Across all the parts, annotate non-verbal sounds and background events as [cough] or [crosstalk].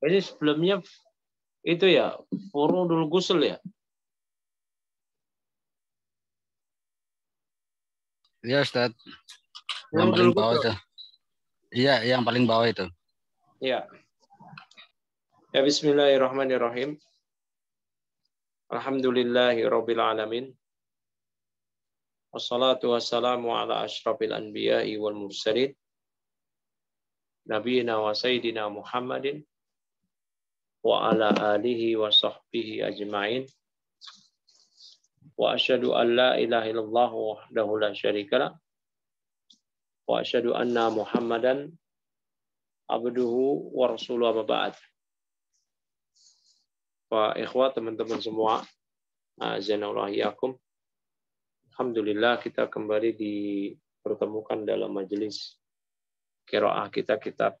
Jadi sebelumnya itu ya forum dulu gusul ya. Ya, Ustaz. yang paling bawah itu. Iya, yang paling bawah itu. Iya. Ya bismillahirrahmanirrahim. Alhamdulillahi rabbil alamin. Wassalatu wassalamu ala asyrafil anbiya'i wal mursalin nabiyina wa sayyidina Muhammadin wa ala alihi wa sahbihi ajma'in. Wa asyhadu an la ilaha illallah wahdahu la syarikalah. Wa asyhadu anna Muhammadan abduhu wa rasuluhu amma ba'd. Wa ikhwah teman-teman semua, azanallahu yakum. Alhamdulillah kita kembali dipertemukan dalam majelis Kiroah kita kitab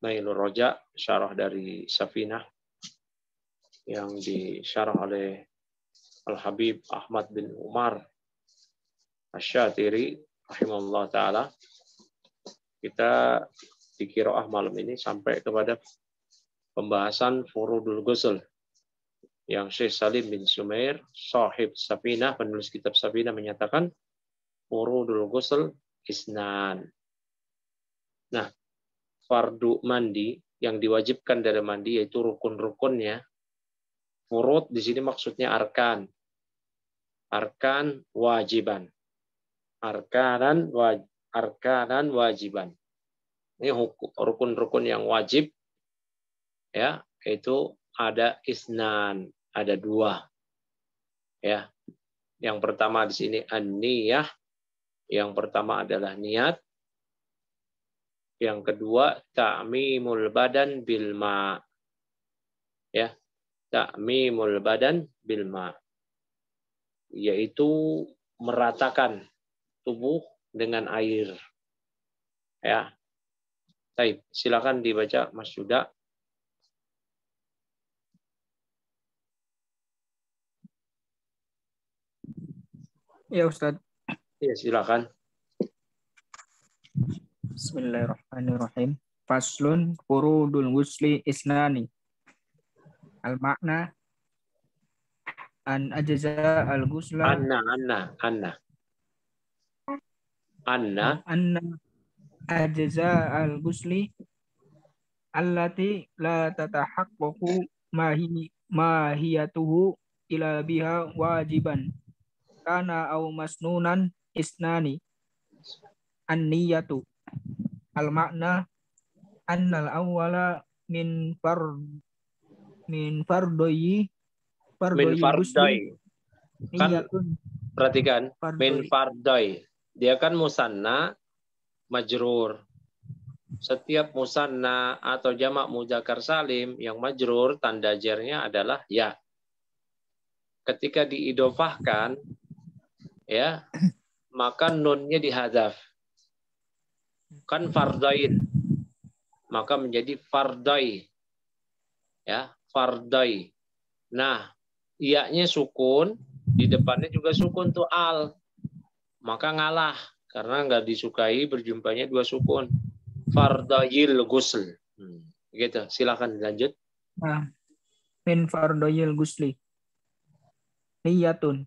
Nailul Roja, syarah dari Safinah yang disyarah oleh Al-Habib Ahmad bin Umar Asyatiri rahimahullah ta'ala. Kita di kiroah malam ini sampai kepada pembahasan Furudul Ghusl yang Syekh Salim bin Sumair, sahib Sabina, penulis kitab Sabina menyatakan Furudul Ghusl isnan. Nah, fardu mandi yang diwajibkan dari mandi yaitu rukun-rukunnya. Furud di sini maksudnya arkan. Arkan wajiban. Arkanan waj arkanan wajiban. Ini rukun-rukun yang wajib ya, itu ada isnan, ada dua. Ya. Yang pertama di sini an-niyah, yang pertama adalah niat, yang kedua, ta'mimul badan bilma. Ya, ta'mimul badan bilma. Yaitu meratakan tubuh dengan air. Ya. Baik, silakan dibaca Mas Yuda. Ya Ustadz. Ya silakan. Bismillahirrahmanirrahim. Faslun furudul wusli isnani. Al makna an ajza al ghusla. Anna anna anna. Anna. Anna ajza al ghusli allati la tatahaqqaqu mahi hiyatuhu ila biha wajiban kana au masnunan isnani an niyatu al makna annal awwala min far min fardoyi fardoyi min fardoy kan perhatikan fardoy. min fardoy dia kan musanna majrur setiap musanna atau jamak mujakar salim yang majrur tanda jernya adalah ya ketika diidofahkan ya maka nunnya dihadaf kan fardain maka menjadi fardai ya fardai nah iaknya sukun di depannya juga sukun tuh al maka ngalah karena nggak disukai berjumpanya dua sukun fardayil gusl hmm. gitu silakan lanjut nah, min fardayil gusli niyatun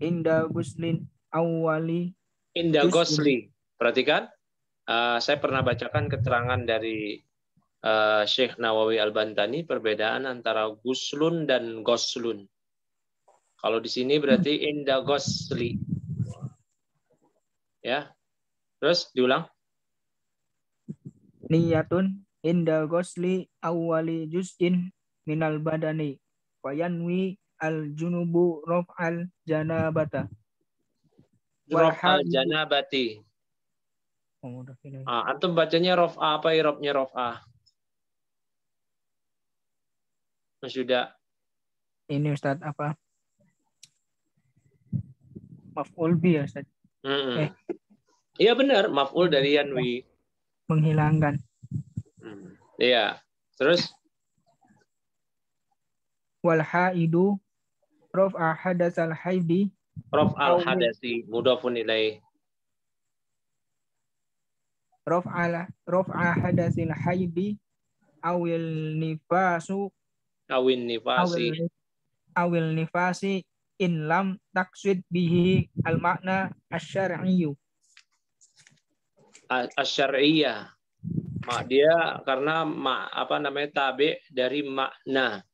inda guslin awali inda gusli perhatikan uh, saya pernah bacakan keterangan dari uh, eh, Syekh Nawawi Al-Bantani perbedaan antara guslun dan goslun. Kalau di sini berarti hmm. inda gosli. Ya. Terus diulang. Niyatun inda gosli awali juz'in minal badani wayanwi al junubu rof'al janabata. Rof'al janabati. Ah, antum bacanya rof A apa irobnya ya, rof A? Mas Yuda. Ini Ustaz apa? Maf'ul bi ya Ustaz. Iya mm -mm. eh. Iya benar, maf'ul dari yanwi. Menghilangkan. Mm. Iya. Terus wal haidu raf'a hadatsal haidi al hadasi mudafun ilaih raf'ala raf'a hadasil haidi awil nifasu awil nifasi awil nifasi in lam taksud bihi al makna asyar'iyyu asyar'iyah mak dia karena mak apa namanya tabe dari makna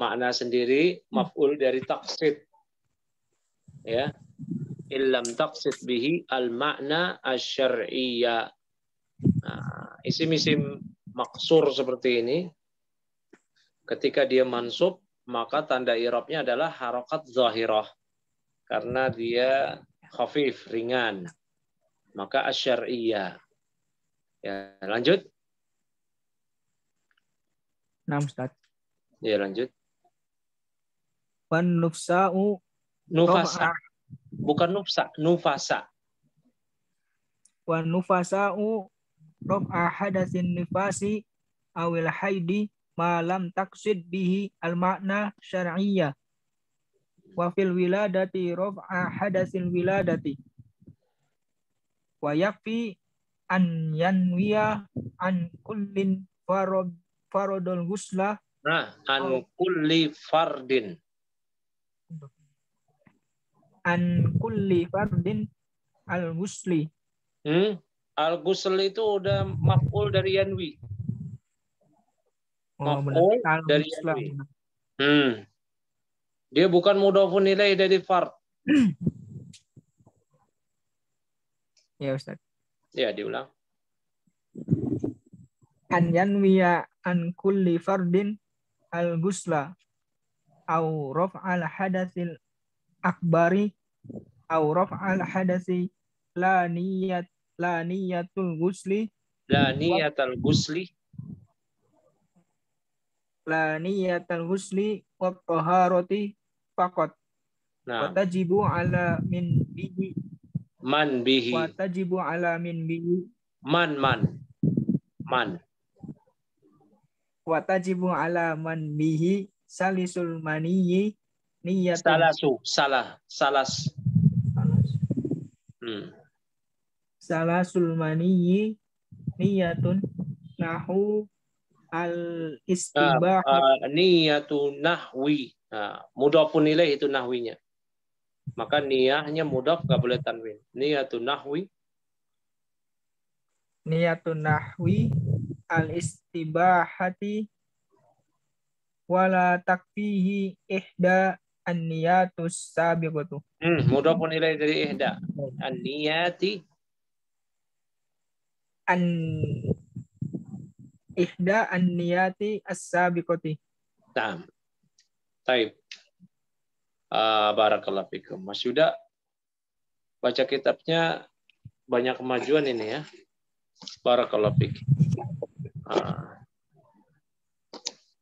makna sendiri maf'ul dari taksid ya illam taqsid bihi al makna asharia Nah, isim-isim maksur seperti ini ketika dia mansub maka tanda irobnya adalah harokat zahirah karena dia khafif ringan maka asharia ya lanjut nah Ustaz ya lanjut wan nufsa'u nufasa bukan nufsa, nufasa. Wa u, rof ahadasin nifasi awil haidi malam taksid bihi al makna syar'iyah. Wa fil wiladati rof ahadasin wiladati. Wa yakfi an yanwiya an kullin farod farodol gusla, Nah, an kulli fardin an kulli fardin al Gusli. Hmm? Al Gusli itu udah maf'ul dari yanwi. Oh, maf'ul dari yanwi. Ya. Hmm. Dia bukan mudofun nilai dari fard. [clears throat] ya, Ustaz. Ya, diulang. An yanwiya an kulli fardin al Gusla. au al hadasil akbari auraf al hadasi la niyat la niyatul gusli la niyatul gusli la niyatul gusli wa taharati faqat nah. wa tajibu ala min bihi man bihi wa tajibu ala min bihi man man man wa tajibu ala man bihi salisul maniyi niat su salah salas salas hmm. salasul maniyi iya, nahu al istibah uh, ah, uh, ah, niatun nahwi nah, pun nilai itu nahwinya maka niyahnya mudah nggak boleh tanwin niatun nahwi niatun nahwi al istibahati wala takfihi ihda an-niyatus sabiqatu. Hmm, pun nilai dari ihda. An-niyati an ihda an-niyati as-sabiqati. Naam. Baik. Uh, ah, barakallahu fikum. Mas Yuda baca kitabnya banyak kemajuan ini ya. Barakallahu fikum. Uh.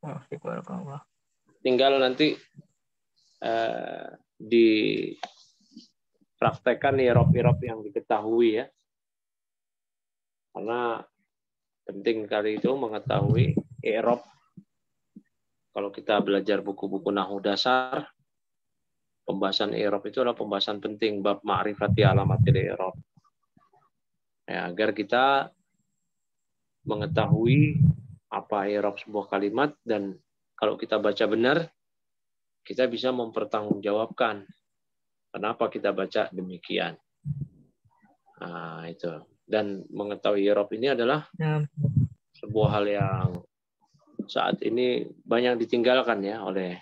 Ah. Tinggal nanti Eh, dipraktekkan ya irop-irop yang diketahui ya. Karena penting kali itu mengetahui irop. Kalau kita belajar buku-buku Nahu dasar, pembahasan irop itu adalah pembahasan penting bab ma'rifati alamatil irop. Ya, agar kita mengetahui apa i'rab sebuah kalimat dan kalau kita baca benar kita bisa mempertanggungjawabkan kenapa kita baca demikian. Nah, itu. Dan mengetahui Europe ini adalah ya, sebuah hal yang saat ini banyak ditinggalkan ya oleh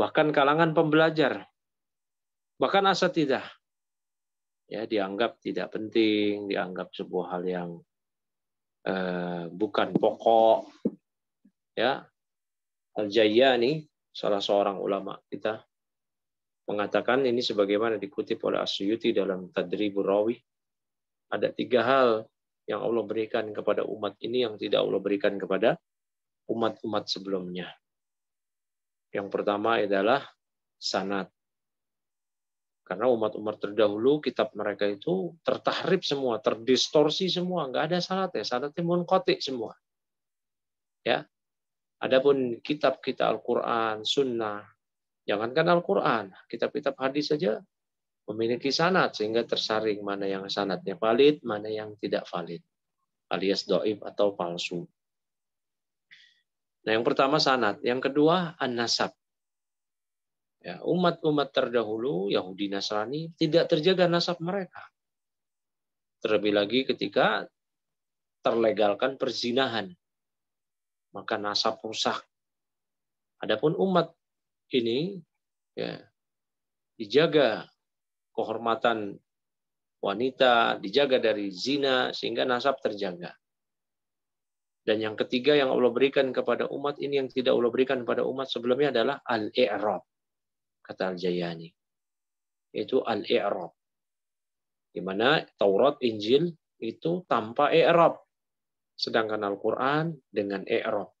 bahkan kalangan pembelajar. Bahkan tidak ya dianggap tidak penting, dianggap sebuah hal yang eh, bukan pokok. Ya. Al-Jayyani salah seorang ulama kita mengatakan ini sebagaimana dikutip oleh Asyuti dalam Tadribur Rawi ada tiga hal yang Allah berikan kepada umat ini yang tidak Allah berikan kepada umat-umat sebelumnya. Yang pertama adalah sanat. Karena umat-umat terdahulu kitab mereka itu tertahrib semua, terdistorsi semua, nggak ada sanat ya, timun munkotik semua. Ya, Adapun kitab kita Al-Quran, Sunnah, jangankan Al-Quran, kitab-kitab hadis saja memiliki sanat sehingga tersaring mana yang sanatnya valid, mana yang tidak valid, alias doib atau palsu. Nah, yang pertama sanat, yang kedua an-nasab. Ya, umat-umat terdahulu Yahudi Nasrani tidak terjaga nasab mereka. Terlebih lagi ketika terlegalkan perzinahan maka nasab rusak. Adapun umat ini ya, dijaga kehormatan wanita, dijaga dari zina sehingga nasab terjaga. Dan yang ketiga yang Allah berikan kepada umat ini yang tidak Allah berikan kepada umat sebelumnya adalah al-i'rab. Kata Al-Jayani. Yaitu al-i'rab. Di mana Taurat, Injil itu tanpa i'rab. Sedangkan Al-Quran dengan Erop.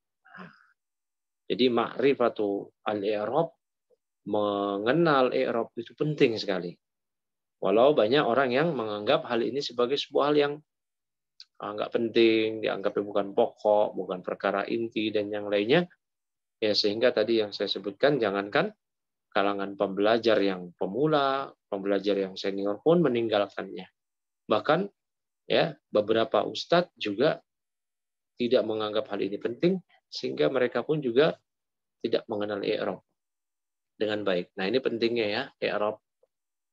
Jadi makrifatu al erop mengenal Erop itu penting sekali. Walau banyak orang yang menganggap hal ini sebagai sebuah hal yang ah, nggak penting, dianggap bukan pokok, bukan perkara inti, dan yang lainnya. Ya, sehingga tadi yang saya sebutkan, jangankan kalangan pembelajar yang pemula, pembelajar yang senior pun meninggalkannya. Bahkan ya beberapa ustadz juga tidak menganggap hal ini penting sehingga mereka pun juga tidak mengenal i'rab dengan baik. Nah, ini pentingnya ya i'rab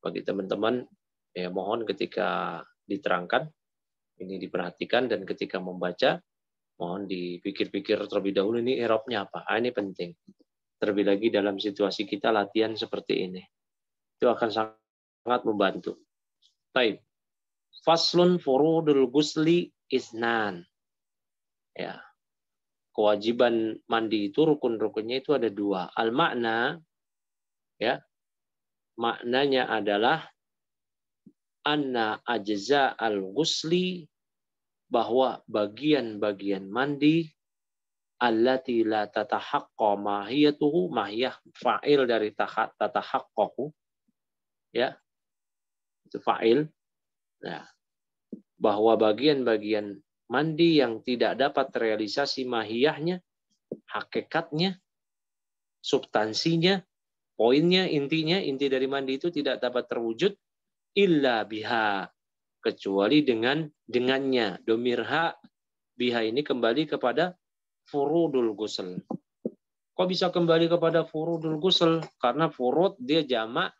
bagi teman-teman ya mohon ketika diterangkan ini diperhatikan dan ketika membaca mohon dipikir-pikir terlebih dahulu ini i'rabnya apa. Ah, ini penting. Terlebih lagi dalam situasi kita latihan seperti ini. Itu akan sangat membantu. Baik. Faslun furudul gusli isnan ya kewajiban mandi itu rukun-rukunnya itu ada dua al makna ya maknanya adalah anna ajza al ghusli bahwa bagian-bagian mandi allati la tatahaqqa mahiyatuhu mahiyah fa'il dari tatahaqqahu ya itu fa'il nah bahwa bagian-bagian mandi yang tidak dapat realisasi mahiyahnya, hakikatnya, substansinya, poinnya, intinya, inti dari mandi itu tidak dapat terwujud illa biha kecuali dengan dengannya domirha biha ini kembali kepada furudul gusel kok bisa kembali kepada furudul gusel karena furud dia jamak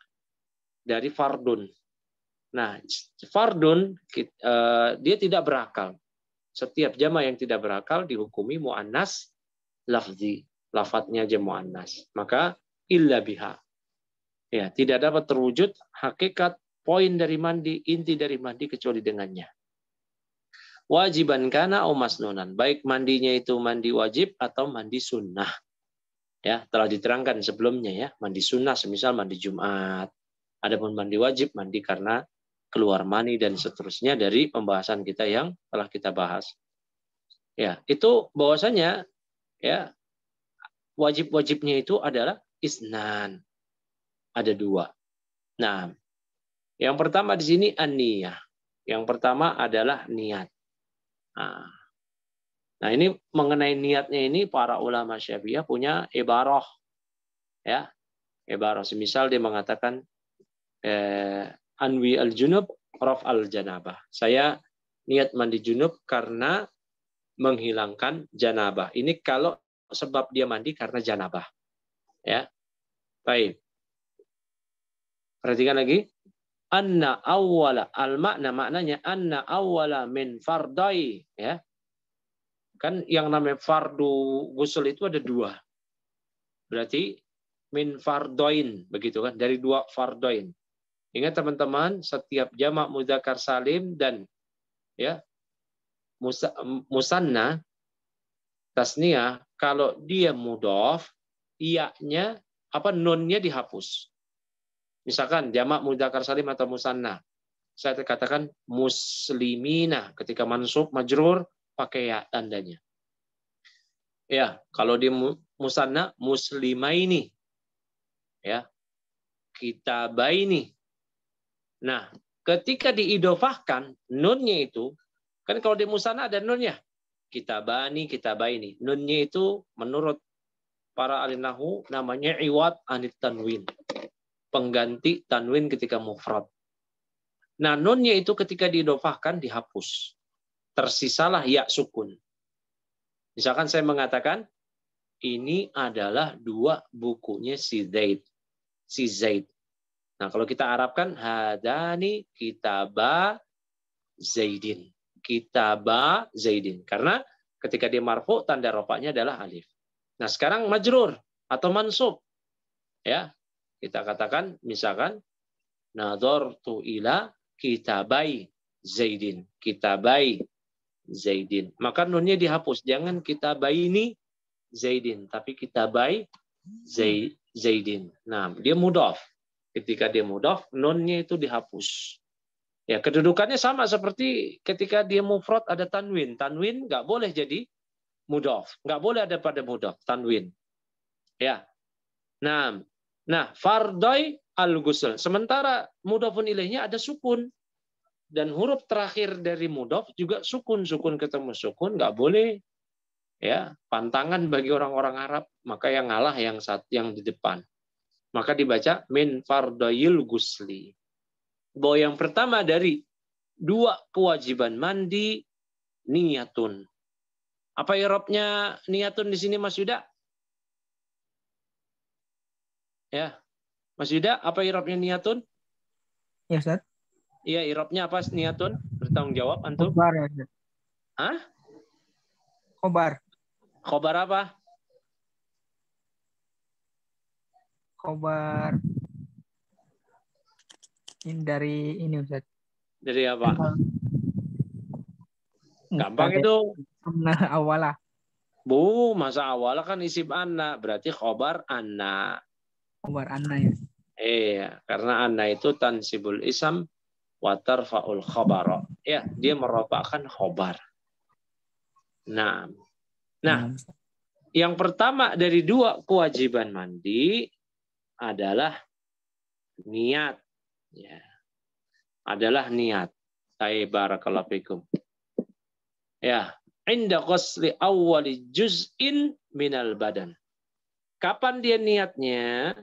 dari fardun nah fardun eh, dia tidak berakal setiap jama yang tidak berakal dihukumi mu'annas lafzi, lafatnya aja mu'annas. Maka illa biha. Ya, tidak dapat terwujud hakikat poin dari mandi, inti dari mandi kecuali dengannya. Wajiban kana au masnunan. Baik mandinya itu mandi wajib atau mandi sunnah. Ya, telah diterangkan sebelumnya ya, mandi sunnah semisal mandi Jumat. Adapun mandi wajib mandi karena keluar mani dan seterusnya dari pembahasan kita yang telah kita bahas. Ya, itu bahwasanya ya wajib-wajibnya itu adalah isnan. Ada dua. Nah, yang pertama di sini aniyah. Yang pertama adalah niat. Nah, nah ini mengenai niatnya ini para ulama Syafi'iyah punya ibarah. Ya. Ibarah misal dia mengatakan eh, anwi al junub raf al janabah. Saya niat mandi junub karena menghilangkan janabah. Ini kalau sebab dia mandi karena janabah. Ya. Baik. Perhatikan lagi. Anna awala al makna maknanya anna awala min fardai ya. Kan yang namanya fardu gusul itu ada dua. Berarti min fardoin begitu kan dari dua fardoin Ingat teman-teman, setiap jamak muzakkar salim dan ya musanna tasnia kalau dia mudof iaknya apa nunnya dihapus. Misalkan jamak muzakkar salim atau musanna. Saya katakan muslimina ketika mansub majrur pakai ya tandanya. Ya, kalau di musanna muslimaini. Ya. Kitabaini Nah, ketika diidofahkan, nunnya itu, kan kalau di musana ada nunnya. kita bani, kita baini. Nunnya itu menurut para alinahu namanya iwat anit tanwin. Pengganti tanwin ketika mufrad. Nah, nunnya itu ketika diidofahkan dihapus. Tersisalah ya sukun. Misalkan saya mengatakan, ini adalah dua bukunya si Zaid. Si Zaid. Nah, kalau kita Arabkan hadani kitaba Zaidin. Kitaba Zaidin. Karena ketika dia marfu tanda rofaknya adalah alif. Nah, sekarang majrur atau mansub. Ya. Kita katakan misalkan nadhartu ila kitabai Zaidin. Kitabai Zaidin. Maka nunnya dihapus. Jangan kitabai ini Zaidin, tapi kitabai Zaidin. Nah, dia mudof Ketika dia mudaf, nonnya itu dihapus. Ya, kedudukannya sama seperti ketika dia mufrad ada tanwin. Tanwin nggak boleh jadi mudaf, nggak boleh ada pada mudaf tanwin. Ya. Nah, nah fardai al ghusl. Sementara mudafun ilahnya ada sukun dan huruf terakhir dari mudaf juga sukun, sukun ketemu sukun nggak boleh ya pantangan bagi orang-orang Arab maka yang ngalah yang saat yang di depan maka dibaca min fardoyil gusli. Bahwa yang pertama dari dua kewajiban mandi niatun. Apa irobnya ya niatun di sini Mas Yuda? Ya. Mas Yuda, apa irobnya ya niatun? Ya, Ustaz. Iya, irobnya ya apa Niatun Bertanggung jawab antum. Kobar ya, Hah? Kobar. Kobar apa? kobar ini dari ini Ustaz. Dari apa? Gampang itu. Nah, awalah. Bu, masa awala kan isim anak, berarti khobar anak. Khobar anak ya. Iya, karena anak itu tansibul isam wa tarfa'ul khobaro. Ya, dia merobakkan khobar. Nah, nah, yang pertama dari dua kewajiban mandi adalah niat ya adalah niat ay barakallahu ya inda qasli awwali juz'in minal badan kapan dia niatnya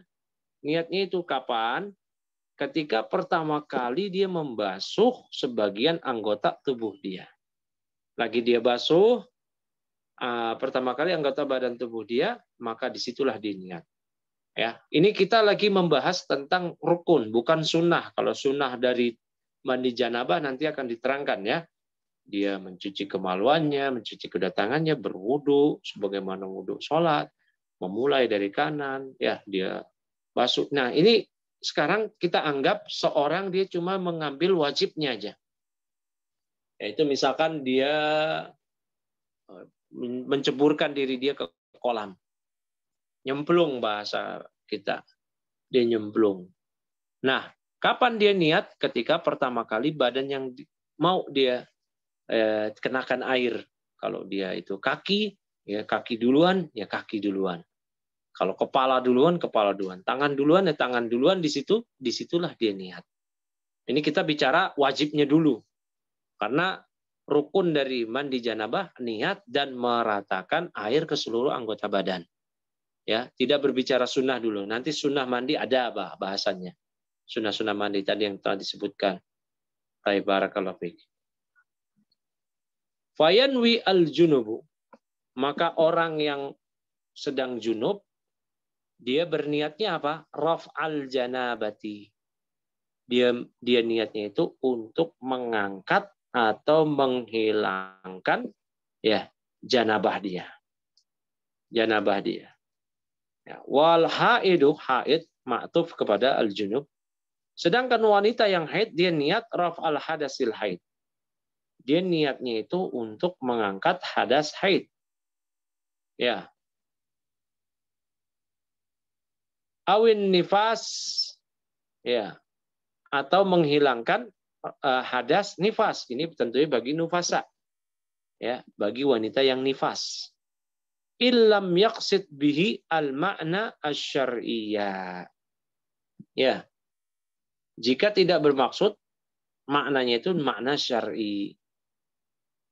niatnya itu kapan ketika pertama kali dia membasuh sebagian anggota tubuh dia lagi dia basuh ah, pertama kali anggota badan tubuh dia maka disitulah dia niat Ya, ini kita lagi membahas tentang rukun, bukan sunnah. Kalau sunnah dari mandi janabah nanti akan diterangkan ya. Dia mencuci kemaluannya, mencuci kedatangannya, berwudu sebagaimana wudu sholat, memulai dari kanan, ya dia masuk. Nah ini sekarang kita anggap seorang dia cuma mengambil wajibnya aja. Yaitu misalkan dia eh, menceburkan diri dia ke kolam. Nyemplung bahasa kita. Dia nyemplung. Nah, kapan dia niat? Ketika pertama kali badan yang mau dia eh, kenakan air. Kalau dia itu kaki, ya kaki duluan, ya kaki duluan. Kalau kepala duluan, kepala duluan. Tangan duluan, ya tangan duluan. Di situ, disitulah dia niat. Ini kita bicara wajibnya dulu. Karena rukun dari mandi janabah, niat dan meratakan air ke seluruh anggota badan ya tidak berbicara sunnah dulu nanti sunnah mandi ada apa bahasannya sunnah sunnah mandi tadi yang telah disebutkan baik barakallahu fayanwi al junubu maka orang yang sedang junub dia berniatnya apa raf al janabati dia dia niatnya itu untuk mengangkat atau menghilangkan ya janabah dia janabah dia Ya, wal haidu haid ma'tuf kepada al junub. Sedangkan wanita yang haid dia niat raf al hadasil haid. Dia niatnya itu untuk mengangkat hadas haid. Ya. Awin nifas ya atau menghilangkan eh, hadas nifas. Ini tentunya bagi nufasa. Ya, bagi wanita yang nifas illam yaqsid bihi al makna asyariyah. Ya. Jika tidak bermaksud maknanya itu makna syar'i.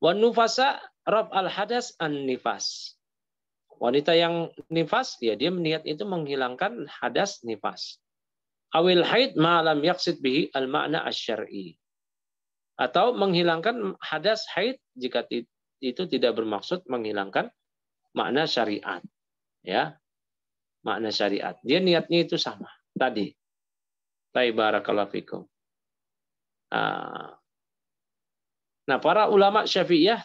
Wan nufasa rob al hadas an nifas. Wanita yang nifas ya dia niat itu menghilangkan hadas nifas. Awil haid ma'lam yaksid bihi al makna asyari. Atau menghilangkan hadas haid jika itu tidak bermaksud menghilangkan makna syariat. Ya. Makna syariat. Dia niatnya itu sama tadi. taibarakalafikum ah. Nah, para ulama Syafi'iyah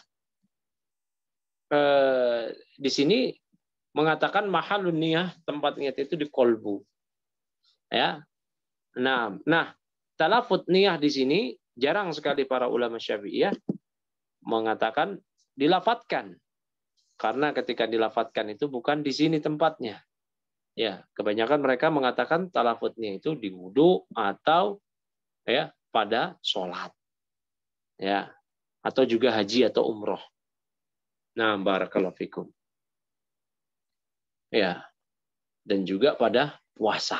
eh, di sini mengatakan mahalun niyah tempat niat itu di kolbu. Ya. Nah, nah talafut niyah di sini jarang sekali para ulama Syafi'iyah mengatakan dilafatkan karena ketika dilafatkan itu bukan di sini tempatnya. Ya, kebanyakan mereka mengatakan talafutnya itu di wudhu atau ya pada sholat. Ya, atau juga haji atau umroh. Nah, barakallahu fikum. Ya, dan juga pada puasa.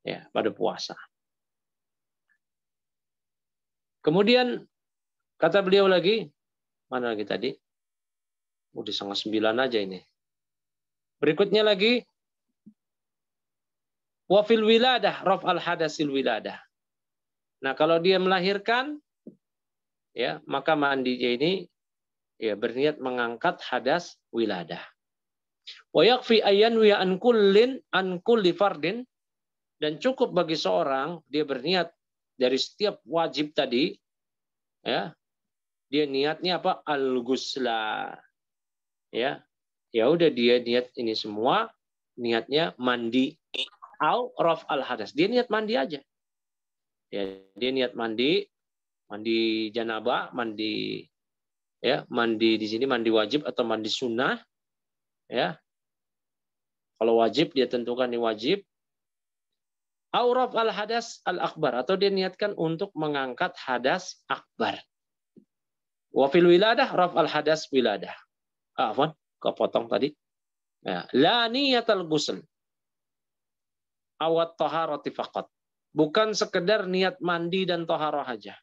Ya, pada puasa. Kemudian kata beliau lagi, mana lagi tadi? Udah setengah sembilan aja ini. Berikutnya lagi. Wafil wiladah, rof al hadasil wiladah. Nah kalau dia melahirkan, ya maka mandinya ini ya berniat mengangkat hadas wiladah. Wa yakfi ayan wa an kullin an kulli fardin dan cukup bagi seorang dia berniat dari setiap wajib tadi ya dia niatnya apa al guslah ya ya udah dia niat ini semua niatnya mandi au rof al hadas dia niat mandi aja ya dia niat mandi mandi janaba, mandi ya mandi di sini mandi wajib atau mandi sunnah ya kalau wajib dia tentukan ini wajib au rof al hadas al akbar atau dia niatkan untuk mengangkat hadas akbar wafil wiladah rof al hadas wiladah ah, Kok potong tadi. Ya. La niyatal ghusl. Awat taharati faqat. Bukan sekedar niat mandi dan taharah aja.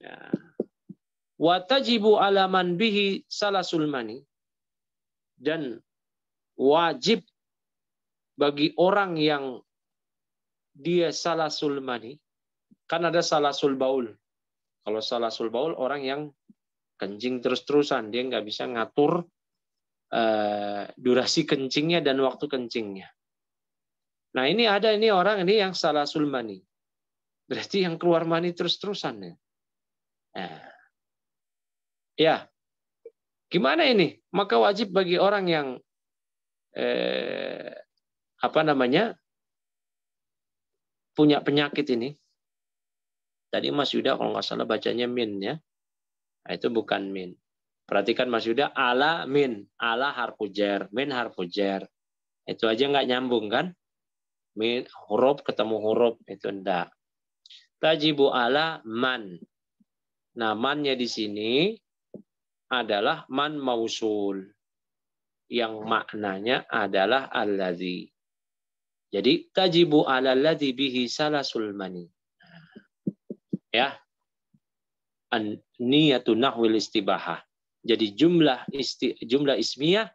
Ya. ala man bihi salasul mani. Dan wajib bagi orang yang dia salasul mani. Kan ada salasul baul. Kalau salasul baul orang yang kencing terus-terusan dia nggak bisa ngatur uh, durasi kencingnya dan waktu kencingnya nah ini ada ini orang ini yang salah sulmani berarti yang keluar mani terus-terusan ya nah. ya gimana ini maka wajib bagi orang yang eh, apa namanya punya penyakit ini tadi Mas Yuda kalau nggak salah bacanya min ya Nah, itu bukan min. Perhatikan Mas Yuda, ala min, ala harfujer, min harfujer. Itu aja nggak nyambung kan? Min, huruf ketemu huruf, itu enggak. Tajibu ala man. Nah, mannya di sini adalah man mausul. Yang maknanya adalah alladzi. Jadi tajibu ala alladzi bihi salasul mani. Nah, ya, niyatu nahwil istibahah. Jadi jumlah isti, jumlah ismiyah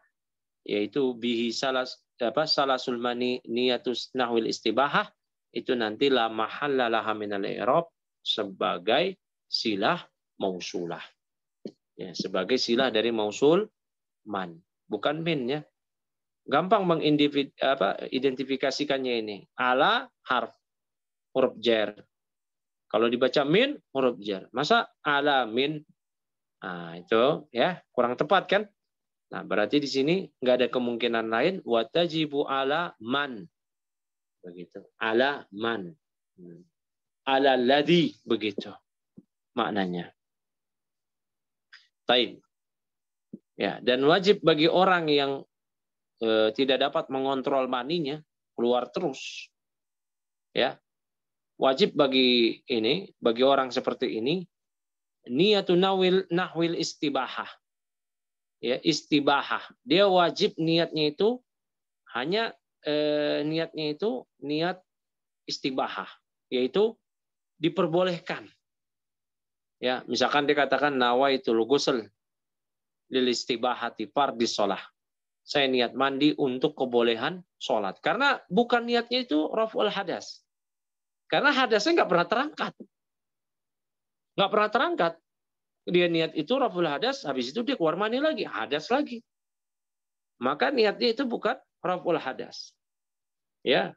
yaitu bihi salas apa salasul mani niyatus nahwil istibahah itu nanti la mahalla laha minal i'rab sebagai silah mausulah. Ya, sebagai silah dari mausul man, bukan min ya. Gampang mengidentifikasikannya ini. Ala harf huruf jar kalau dibaca min huruf jar. Masa alamin? Nah, itu ya kurang tepat kan? Nah, berarti di sini nggak ada kemungkinan lain watajibu ala man. Begitu. Ala man. Hmm. Ala ladi, begitu maknanya. Taib. Ya, dan wajib bagi orang yang e, tidak dapat mengontrol maninya keluar terus. Ya, wajib bagi ini, bagi orang seperti ini, niatun nawil nahwil istibahah. Ya, istibahah. Dia wajib niatnya itu hanya eh, niatnya itu niat istibahah, yaitu diperbolehkan. Ya, misalkan dikatakan nawa itu lugusel lil istibahati di sholah. Saya niat mandi untuk kebolehan sholat. Karena bukan niatnya itu raful hadas. Karena hadasnya nggak pernah terangkat. Nggak pernah terangkat. Dia niat itu raful hadas, habis itu dia keluar mani lagi, hadas lagi. Maka niatnya itu bukan raful hadas. Ya,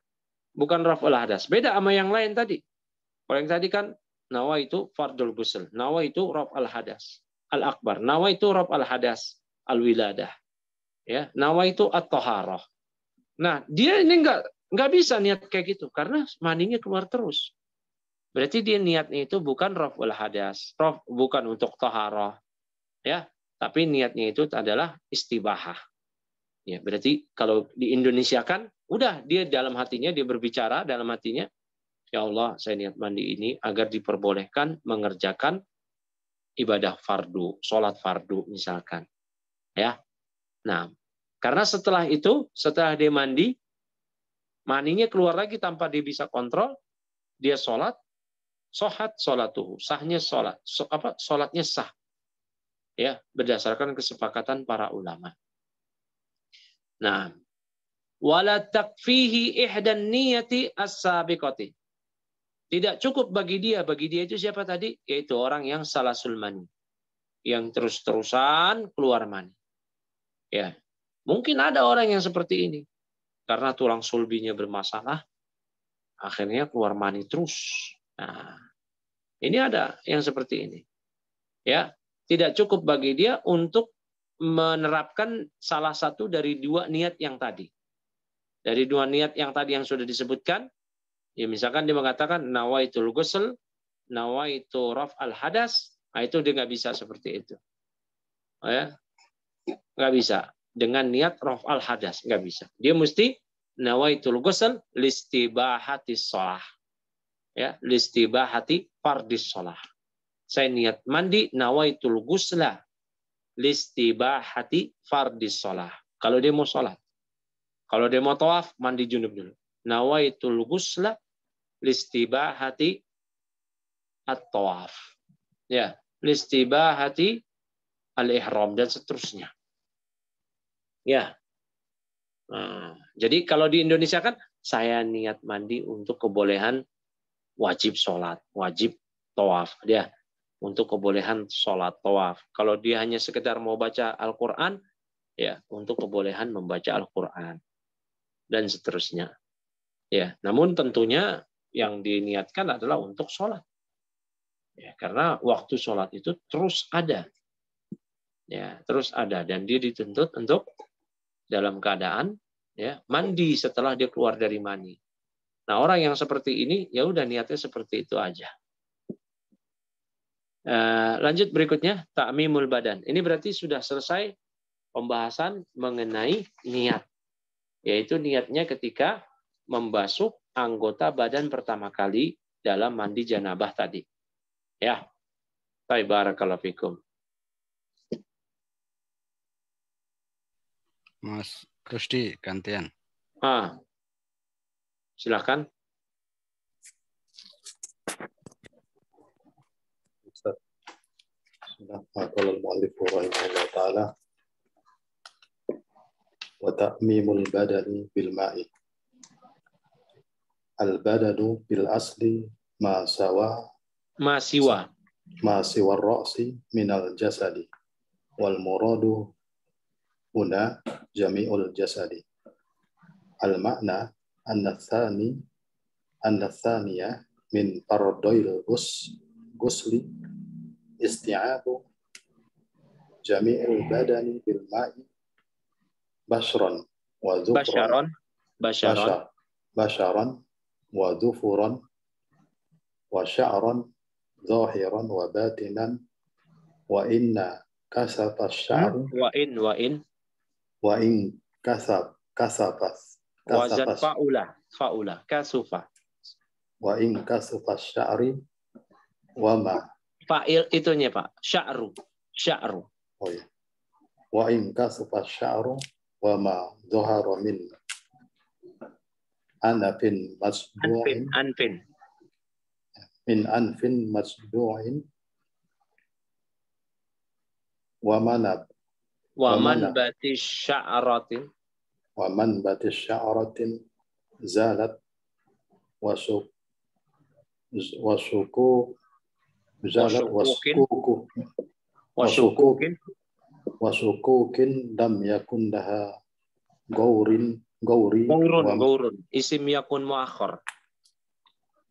bukan raful hadas. Beda sama yang lain tadi. Kalau yang tadi kan nawa itu fardul gusel, nawa itu al hadas al akbar. Nawa itu rob al hadas al wiladah. Ya, nawa itu at toharoh. Nah, dia ini enggak Nggak bisa niat kayak gitu karena maninya keluar terus. Berarti dia niatnya itu bukan raful hadas, rof, bukan untuk toharoh, ya, tapi niatnya itu adalah istibahah. Ya, berarti kalau di Indonesia kan, udah dia dalam hatinya dia berbicara dalam hatinya, ya Allah saya niat mandi ini agar diperbolehkan mengerjakan ibadah fardu, sholat fardu misalkan, ya. Nah, karena setelah itu, setelah dia mandi, maninya keluar lagi tanpa dia bisa kontrol, dia sholat, sohat sholatuhu, sahnya sholat, so, apa sholatnya sah, ya berdasarkan kesepakatan para ulama. Nah, wala takfihi ihdan niyati as Tidak cukup bagi dia, bagi dia itu siapa tadi? Yaitu orang yang salah sulmani. Yang terus-terusan keluar mani. Ya. Mungkin ada orang yang seperti ini karena tulang sulbinya bermasalah, akhirnya keluar mani terus. Nah, ini ada yang seperti ini. Ya, tidak cukup bagi dia untuk menerapkan salah satu dari dua niat yang tadi. Dari dua niat yang tadi yang sudah disebutkan, ya misalkan dia mengatakan nawaitul ghusl, nawaitu al hadas, nah itu dia nggak bisa seperti itu. Oh ya. Nggak bisa dengan niat al hadas nggak bisa. Dia mesti nawaitul ghusl listibahati sholah. Ya, listibahati fardis sholah. Saya niat mandi nawaitul ghusla listibahati fardis sholah. Kalau dia mau sholat. Kalau dia mau tawaf, mandi junub dulu. Nawaitul ghusla listibahati at-tawaf. Ya, listibahati al-ihram dan seterusnya. Ya. Nah, jadi kalau di Indonesia kan saya niat mandi untuk kebolehan wajib sholat, wajib toaf. ya, untuk kebolehan sholat toaf. Kalau dia hanya sekedar mau baca Al-Quran, ya untuk kebolehan membaca Al-Quran dan seterusnya. Ya, namun tentunya yang diniatkan adalah untuk sholat. Ya, karena waktu sholat itu terus ada. Ya, terus ada dan dia dituntut untuk dalam keadaan ya mandi iya. setelah dia keluar dari mani. Nah orang yang seperti ini ya udah niatnya seperti itu aja. Eh, lanjut berikutnya takmimul badan. Ini berarti sudah selesai pembahasan mengenai niat, yaitu niatnya ketika membasuh anggota badan pertama kali dalam mandi janabah tadi. Ya, Baik, Mas Kristi gantian. Ah, silakan. وتأميم البدن بالماء البدن بالأصل ما سوى ما Huna jami'ul jasadi. Al-makna anna thani anna thaniya min pardoil gus gusli isti'abu jami'ul badani bil ma'i bashran wa dhufran basharan basharan wa dhufuran wa sya'ran zahiran wa batinan wa inna kasata sya'ru wa in wa in wa in kasab kasafas kasafas faula faula kasufa wa in kasufa sya'ri wa ma fa'il itunya Pak sya'ru sya'ru oh ya wa in kasufa sya'ru wa ma dhahara min anafin masbu'in anfin min anfin masbu'in wa manab Waman batis sya'aratin. Waman batis sya'aratin zalat wasuk wasuku zalat wasukuku wasukukin wasukukin dam yakun daha gaurin gauri gaurun wa, gaurun isim yakun muakhar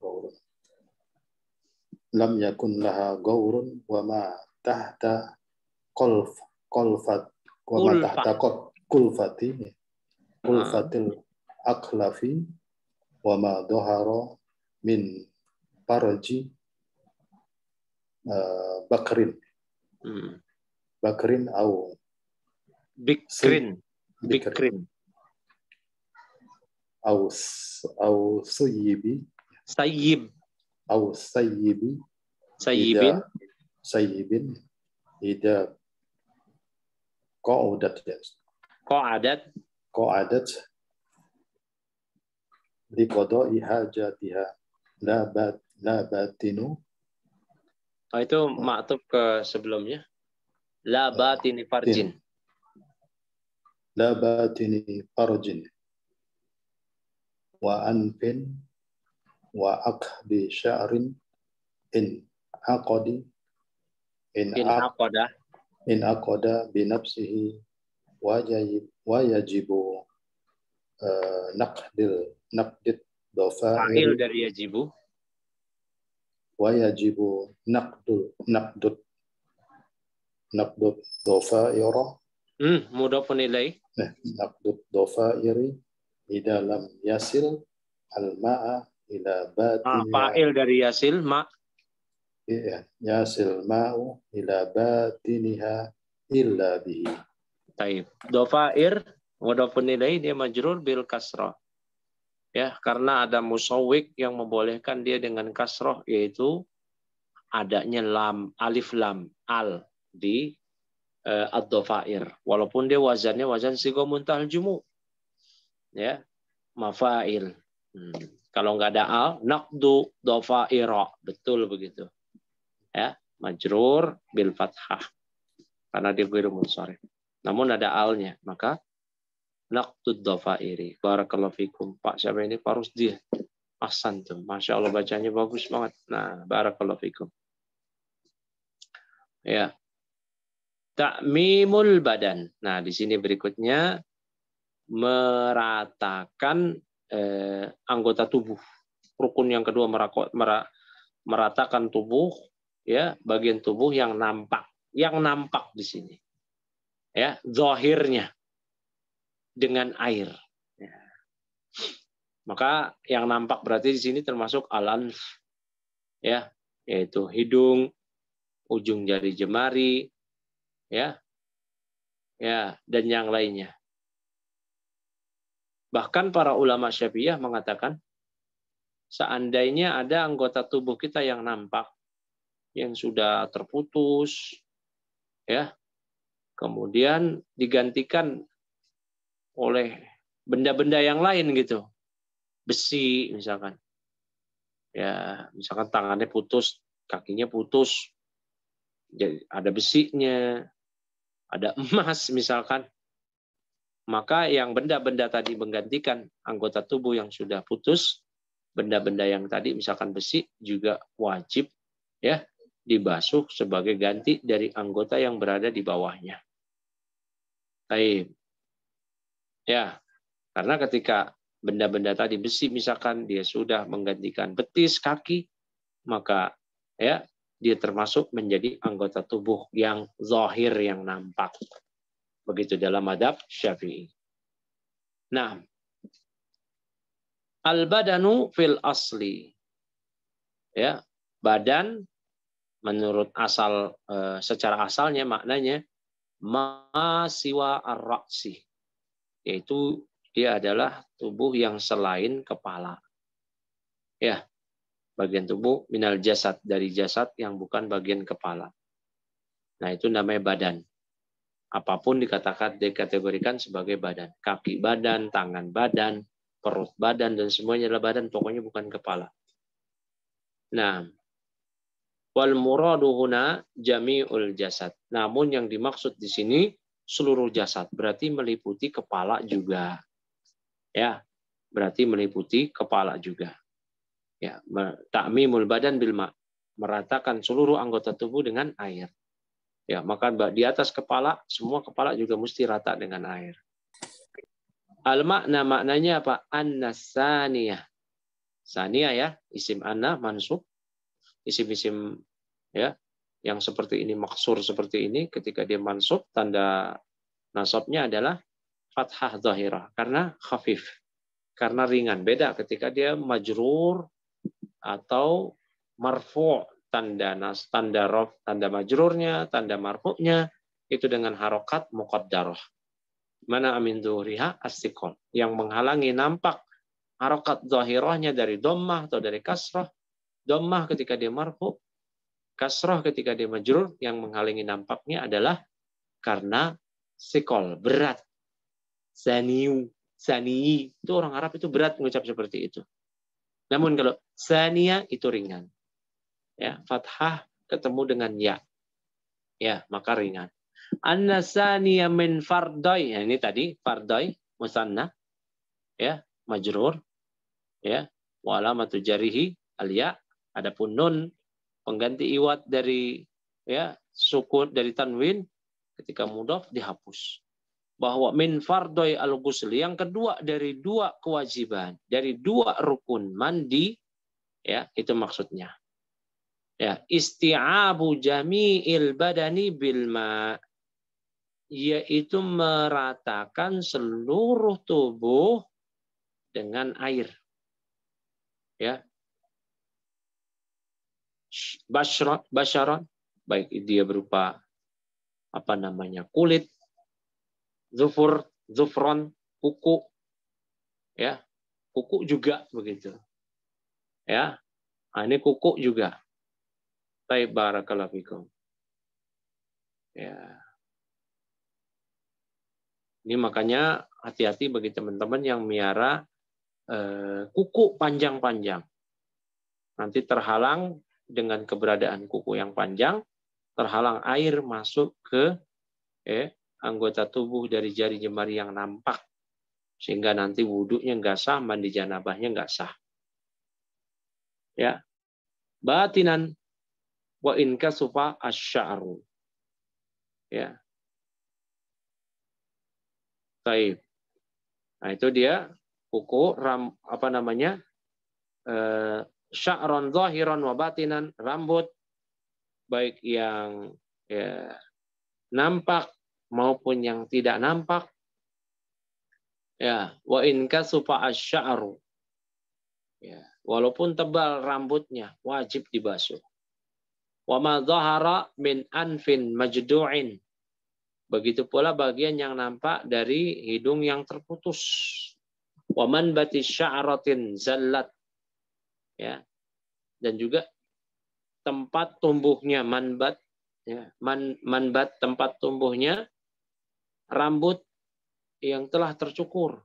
gaurun lam yakun laha gaurun wa ma tahta qalf qalfat Wa tahtakot kulfati kulfatil ah. akhlafi wa ma doharo min paraji uh, eh, bakrin hmm. bakrin au bikrin bikrin au au suyibi sayyib au sayyibi sayyibin sayyibin ida adat ya. Ko'adat. Ko'adat. Liqadai hajatiha. La, bat, la batinu. Oh, itu maktub ke sebelumnya. La eh, batini farjin. La batini farjin. Wa anfin wa akhbi sya'rin in aqadi in, in aqada in aqada bi nafsihi wa yajibu uh, naqdil naqdit dofa'il dari yajibu wa yajibu naqdul naqdut naqdut dofa'ira hmm mudah penilai nah naqdut dofa'iri idza lam yasil al ma'a ila batin ah, fa'il dari yasil ma yasil ma'u ila batiniha illa Taib. Dofair wadofun ilai dia majrur bil kasroh Ya, karena ada musawik yang membolehkan dia dengan kasroh, yaitu adanya lam, alif lam, al di uh, ad-dofair. Walaupun dia wazannya wazan sigomuntal jumu. Ya, mafail. Hmm. Kalau nggak ada al, nakdu dofaira. Betul begitu ya majrur bil fathah karena dia ghairu munsharif namun ada alnya maka naqtud dhafairi barakallahu fikum Pak siapa ini Pak Rusdi Hasan tuh Masya Allah bacanya bagus banget nah barakallahu fikum ya ta'mimul badan nah di sini berikutnya meratakan eh, anggota tubuh rukun yang kedua meratakan tubuh ya bagian tubuh yang nampak, yang nampak di sini. Ya, zohirnya dengan air. Ya. Maka yang nampak berarti di sini termasuk alam ya, yaitu hidung, ujung jari jemari, ya, ya, dan yang lainnya. Bahkan para ulama syafi'iyah mengatakan, seandainya ada anggota tubuh kita yang nampak, yang sudah terputus ya. Kemudian digantikan oleh benda-benda yang lain gitu. Besi misalkan. Ya, misalkan tangannya putus, kakinya putus. Jadi ada besinya, ada emas misalkan. Maka yang benda-benda tadi menggantikan anggota tubuh yang sudah putus, benda-benda yang tadi misalkan besi juga wajib ya dibasuh sebagai ganti dari anggota yang berada di bawahnya. Baik. Ya, karena ketika benda-benda tadi besi misalkan dia sudah menggantikan betis, kaki, maka ya dia termasuk menjadi anggota tubuh yang zahir yang nampak. Begitu dalam adab Syafi'i. Nah, al-badanu fil asli. Ya, badan menurut asal eh, secara asalnya maknanya masiwa arroksi yaitu dia adalah tubuh yang selain kepala. Ya. Bagian tubuh minal jasad dari jasad yang bukan bagian kepala. Nah, itu namanya badan. Apapun dikatakan dikategorikan sebagai badan. Kaki badan, tangan badan, perut badan dan semuanya adalah badan, pokoknya bukan kepala. Nah, Wal muradu huna jami'ul jasad. Namun yang dimaksud di sini seluruh jasad, berarti meliputi kepala juga. Ya, berarti meliputi kepala juga. Ya, takmimul badan bil meratakan seluruh anggota tubuh dengan air. Ya, maka di atas kepala semua kepala juga mesti rata dengan air. Al makna maknanya apa? Annasaniyah. Saniyah ya, isim anna mansub isim-isim ya yang seperti ini maksur seperti ini ketika dia mansub tanda nasabnya adalah fathah zahirah karena khafif karena ringan beda ketika dia majrur atau marfu tanda nas tanda rof tanda majrurnya tanda marfu'nya itu dengan harokat muqaddarah mana amin zuhriha astikon yang menghalangi nampak harokat zahirahnya dari dommah atau dari kasrah Dommah ketika dia marfu, kasroh ketika dia majrur, yang menghalangi nampaknya adalah karena sikol, berat. Saniu, sanii itu orang Arab itu berat mengucap seperti itu. Namun kalau sania itu ringan. Ya, fathah ketemu dengan ya. Ya, maka ringan. Anna saniya min fardai. Ya, ini tadi fardai musanna. Ya, majrur. Ya, wa alamatu jarihi al Adapun nun pengganti iwat dari ya sukun dari tanwin ketika mudof dihapus. Bahwa min fardoi al -gusli. yang kedua dari dua kewajiban, dari dua rukun mandi ya itu maksudnya. Ya, isti'abu jami'il badani bilma yaitu meratakan seluruh tubuh dengan air. Ya, Basron, baik dia berupa apa namanya kulit, zufur, zufron, kuku, ya kuku juga begitu, ya nah, ini kuku juga. Baik barakallahu fikum. Ya. Ini makanya hati-hati bagi teman-teman yang miara eh, kuku panjang-panjang. Nanti terhalang dengan keberadaan kuku yang panjang, terhalang air masuk ke eh, anggota tubuh dari jari jemari yang nampak. Sehingga nanti wuduknya nggak sah, mandi janabahnya nggak sah. Ya, Batinan wa inka supa asy'aru. Ya. Taib. Nah, itu dia kuku ram apa namanya? Eh, sya'ron zahiron wa batinan, rambut baik yang ya, nampak maupun yang tidak nampak. Ya, wa in kasufa asy Ya, walaupun tebal rambutnya wajib dibasuh. Wa ma zahara min anfin majdu'in. Begitu pula bagian yang nampak dari hidung yang terputus. Wa man batis sya'ratin zallat ya dan juga tempat tumbuhnya manbat ya man, manbat tempat tumbuhnya rambut yang telah tercukur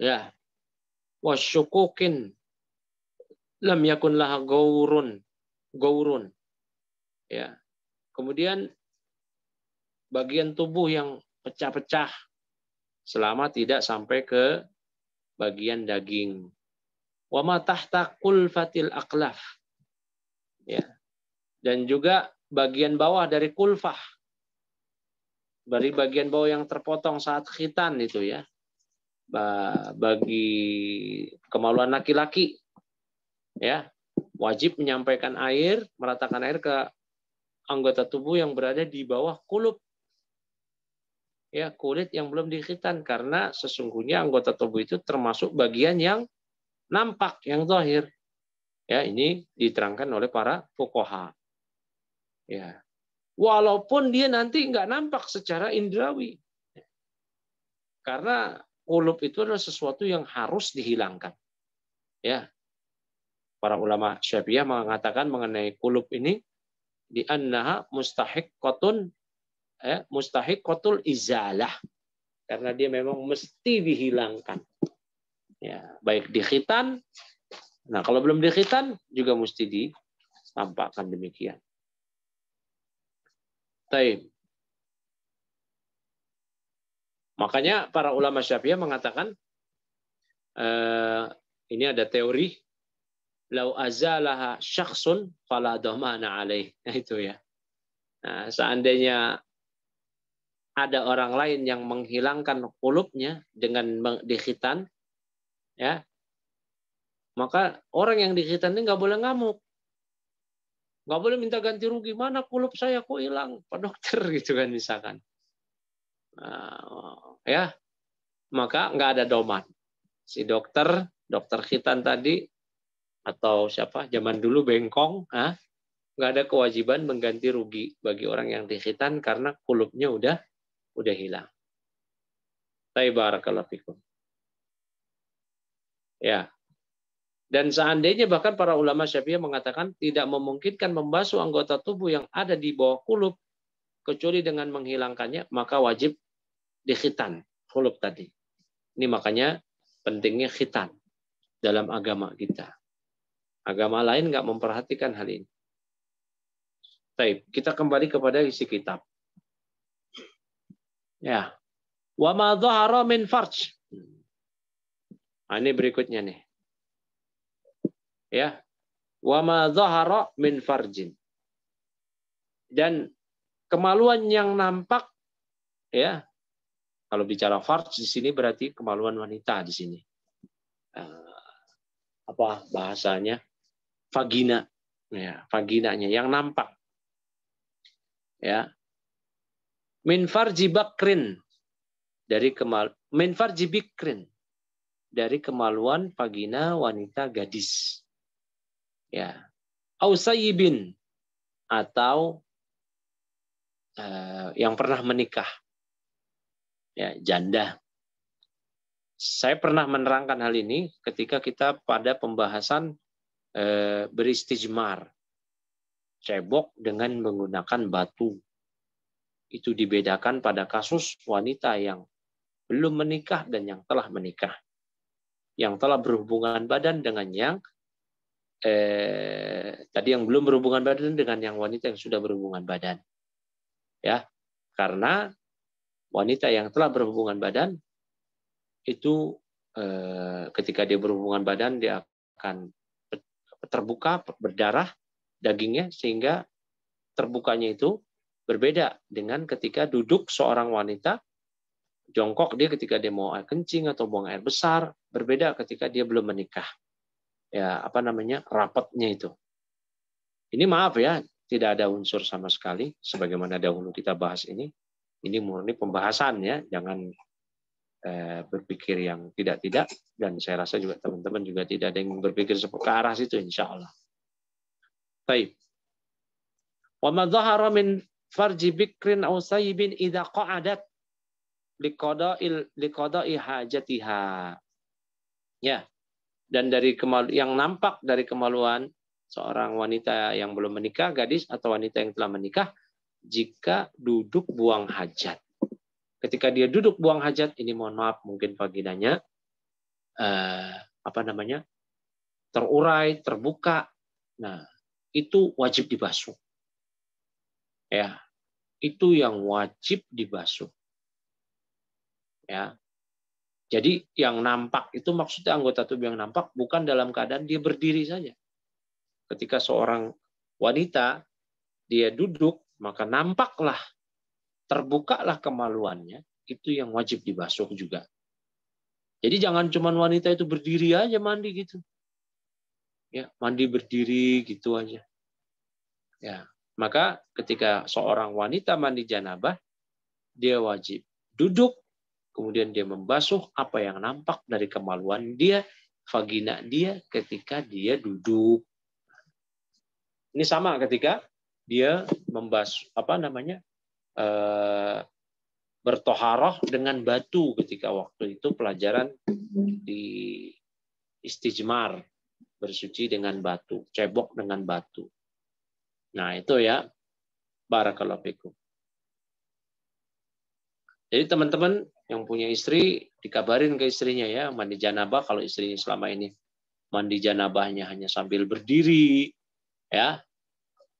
ya wasyukukin lam yakun laha gaurun gaurun ya kemudian bagian tubuh yang pecah-pecah selama tidak sampai ke bagian daging wa ma tahta kulfatil aklaf. Ya. Dan juga bagian bawah dari kulfah. Dari bagian bawah yang terpotong saat khitan itu ya. Bagi kemaluan laki-laki. Ya. Wajib menyampaikan air, meratakan air ke anggota tubuh yang berada di bawah kulup, Ya, kulit yang belum dikhitan karena sesungguhnya anggota tubuh itu termasuk bagian yang nampak yang zahir. Ya, ini diterangkan oleh para fuqaha. Ya. Walaupun dia nanti nggak nampak secara indrawi. Karena ulub itu adalah sesuatu yang harus dihilangkan. Ya. Para ulama Syafi'iyah mengatakan mengenai kulub ini di annaha mustahik kotun ya, mustahiqqatul mustahik kotul izalah karena dia memang mesti dihilangkan Ya, baik di khitan. Nah, kalau belum di khitan juga mesti ditampakkan demikian. Taib. Makanya para ulama Syafi'iyah mengatakan eh, ini ada teori lau azalaha syakhsun fala dhamana alaih. [laughs] Nah, itu ya. Nah, seandainya ada orang lain yang menghilangkan kulupnya dengan dikhitan, ya maka orang yang dikhitan ini nggak boleh ngamuk nggak boleh minta ganti rugi mana kulup saya kok hilang pak dokter [laughs] gitu kan misalkan nah, ya maka nggak ada doman si dokter dokter khitan tadi atau siapa zaman dulu bengkong ah nggak ada kewajiban mengganti rugi bagi orang yang dikhitan karena kulupnya udah udah hilang. Taibarakallahu fikum. Ya. Dan seandainya bahkan para ulama Syafi'i mengatakan tidak memungkinkan membasuh anggota tubuh yang ada di bawah kulub kecuali dengan menghilangkannya, maka wajib dikhitan kulub tadi. Ini makanya pentingnya khitan dalam agama kita. Agama lain nggak memperhatikan hal ini. Baik, kita kembali kepada isi kitab. Ya. Wa ma min farj. Nah, ini berikutnya nih. Ya. Wa ma zahara min farjin. Dan kemaluan yang nampak ya. Kalau bicara farj di sini berarti kemaluan wanita di sini. Ah, apa bahasanya? vagina. Ya, vaginanya yang nampak. Ya. Min farji bakrin dari kemal min farji bikrin dari kemaluan vagina wanita gadis. Ya. Ausayibin atau uh, yang pernah menikah. Ya, janda. Saya pernah menerangkan hal ini ketika kita pada pembahasan uh, eh, beristijmar. Cebok dengan menggunakan batu. Itu dibedakan pada kasus wanita yang belum menikah dan yang telah menikah yang telah berhubungan badan dengan yang eh, tadi yang belum berhubungan badan dengan yang wanita yang sudah berhubungan badan. Ya, karena wanita yang telah berhubungan badan itu eh, ketika dia berhubungan badan dia akan terbuka berdarah dagingnya sehingga terbukanya itu berbeda dengan ketika duduk seorang wanita jongkok dia ketika dia mau air kencing atau buang air besar Berbeda ketika dia belum menikah. Ya, apa namanya? rapatnya itu. Ini maaf ya, tidak ada unsur sama sekali sebagaimana dahulu kita bahas ini. Ini murni pembahasan ya, jangan eh, berpikir yang tidak-tidak dan saya rasa juga teman-teman juga tidak ada yang berpikir ke arah situ insya Allah. Baik. Wa ma dhahara min farji bikrin aw sayyibin idza qa'adat liqada'il liqada'i hajatiha ya dan dari kemalu yang nampak dari kemaluan seorang wanita yang belum menikah gadis atau wanita yang telah menikah jika duduk buang hajat ketika dia duduk buang hajat ini mohon maaf mungkin paginanya eh, apa namanya terurai terbuka nah itu wajib dibasuh ya itu yang wajib dibasuh ya jadi yang nampak itu maksudnya anggota tubuh yang nampak bukan dalam keadaan dia berdiri saja. Ketika seorang wanita dia duduk, maka nampaklah terbukalah kemaluannya, itu yang wajib dibasuh juga. Jadi jangan cuma wanita itu berdiri aja mandi gitu. Ya, mandi berdiri gitu aja. Ya, maka ketika seorang wanita mandi janabah, dia wajib duduk Kemudian dia membasuh apa yang nampak dari kemaluan dia, vagina dia ketika dia duduk. Ini sama ketika dia membasuh apa namanya e, eh, bertoharoh dengan batu ketika waktu itu pelajaran di istijmar bersuci dengan batu, cebok dengan batu. Nah itu ya barakallahu Jadi teman-teman yang punya istri dikabarin ke istrinya ya mandi janabah kalau istrinya selama ini mandi janabahnya hanya sambil berdiri ya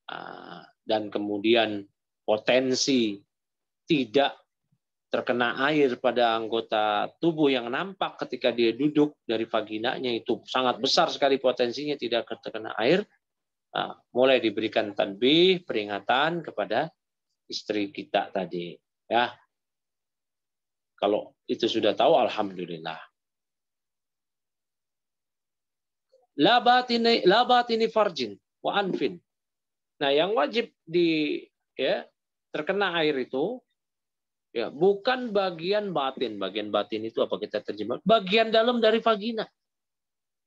ah, dan kemudian potensi tidak terkena air pada anggota tubuh yang nampak ketika dia duduk dari vaginanya itu sangat besar sekali potensinya tidak terkena air nah, mulai diberikan tanbih peringatan kepada istri kita tadi ya kalau itu sudah tahu, alhamdulillah. Labatini, labatini farjin wa anfin. Nah, yang wajib di ya terkena air itu ya bukan bagian batin. Bagian batin itu apa kita terjemah? Bagian dalam dari vagina.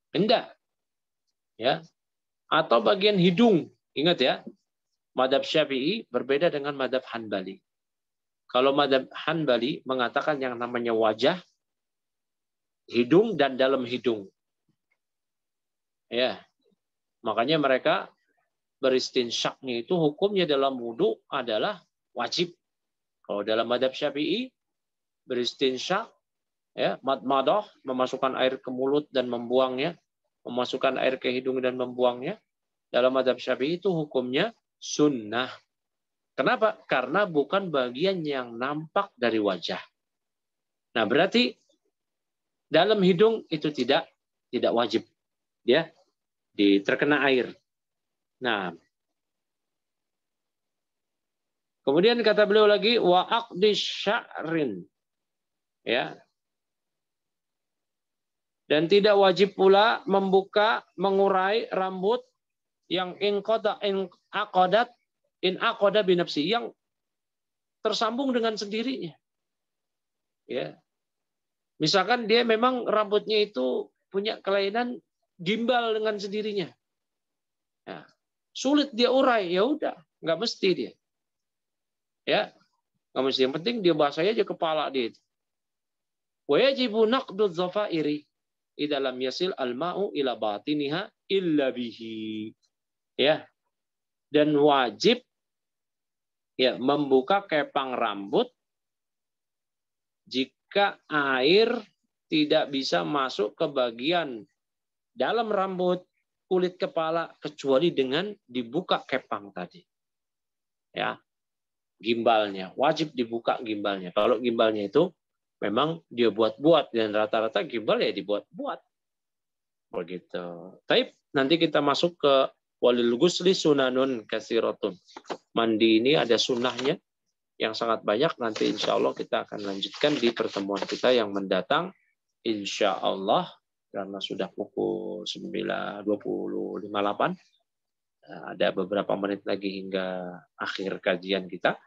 Enggak. Ya. Atau bagian hidung. Ingat ya. Madhab Syafi'i berbeda dengan madhab Hanbali. Kalau Madhab Hanbali mengatakan yang namanya wajah, hidung dan dalam hidung. Ya, makanya mereka beristinsyaknya itu hukumnya dalam wudhu adalah wajib. Kalau dalam madhab syafi'i, beristinsyak, ya, Madhoh memasukkan air ke mulut dan membuangnya, memasukkan air ke hidung dan membuangnya. Dalam madhab syafi'i itu hukumnya sunnah. Kenapa? Karena bukan bagian yang nampak dari wajah. Nah, berarti dalam hidung itu tidak tidak wajib ya diterkena air. Nah, kemudian kata beliau lagi wa aqdi sya'rin ya dan tidak wajib pula membuka mengurai rambut yang ingkoda akodat in aqada binapsi yang tersambung dengan sendirinya. Ya. Misalkan dia memang rambutnya itu punya kelainan gimbal dengan sendirinya. Ya. Sulit dia urai, ya udah, nggak mesti dia. Ya, nggak mesti. Yang penting dia bahasanya aja kepala dia. Itu. Wajibu naqdu dzafairi idalam yasil alma'u ila batiniha illa bihi. Ya. Dan wajib ya membuka kepang rambut jika air tidak bisa masuk ke bagian dalam rambut, kulit kepala kecuali dengan dibuka kepang tadi. Ya. Gimbalnya wajib dibuka gimbalnya. Kalau gimbalnya itu memang dia buat-buat dan rata-rata gimbal ya dibuat-buat. Begitu. Tapi nanti kita masuk ke Walil gusli sunanun kasiratun. Mandi ini ada sunnahnya yang sangat banyak. Nanti insya Allah kita akan lanjutkan di pertemuan kita yang mendatang. Insya Allah karena sudah pukul 9:25:8 ada beberapa menit lagi hingga akhir kajian kita.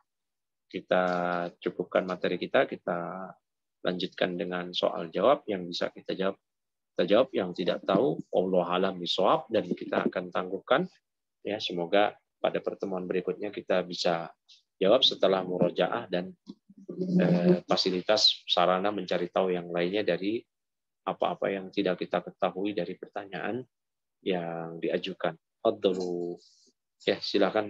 Kita cukupkan materi kita, kita lanjutkan dengan soal jawab yang bisa kita jawab kita jawab yang tidak tahu, Allah alam bisawab dan kita akan tangguhkan. Ya, semoga pada pertemuan berikutnya kita bisa jawab setelah murojaah dan eh, fasilitas sarana mencari tahu yang lainnya dari apa-apa yang tidak kita ketahui dari pertanyaan yang diajukan. Adlu. Ya, silakan